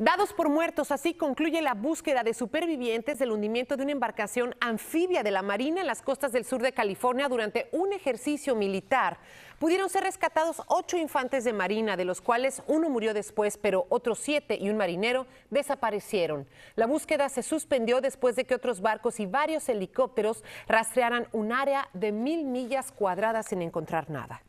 Dados por muertos, así concluye la búsqueda de supervivientes del hundimiento de una embarcación anfibia de la Marina en las costas del sur de California durante un ejercicio militar. Pudieron ser rescatados ocho infantes de Marina, de los cuales uno murió después, pero otros siete y un marinero desaparecieron. La búsqueda se suspendió después de que otros barcos y varios helicópteros rastrearan un área de mil millas cuadradas sin encontrar nada.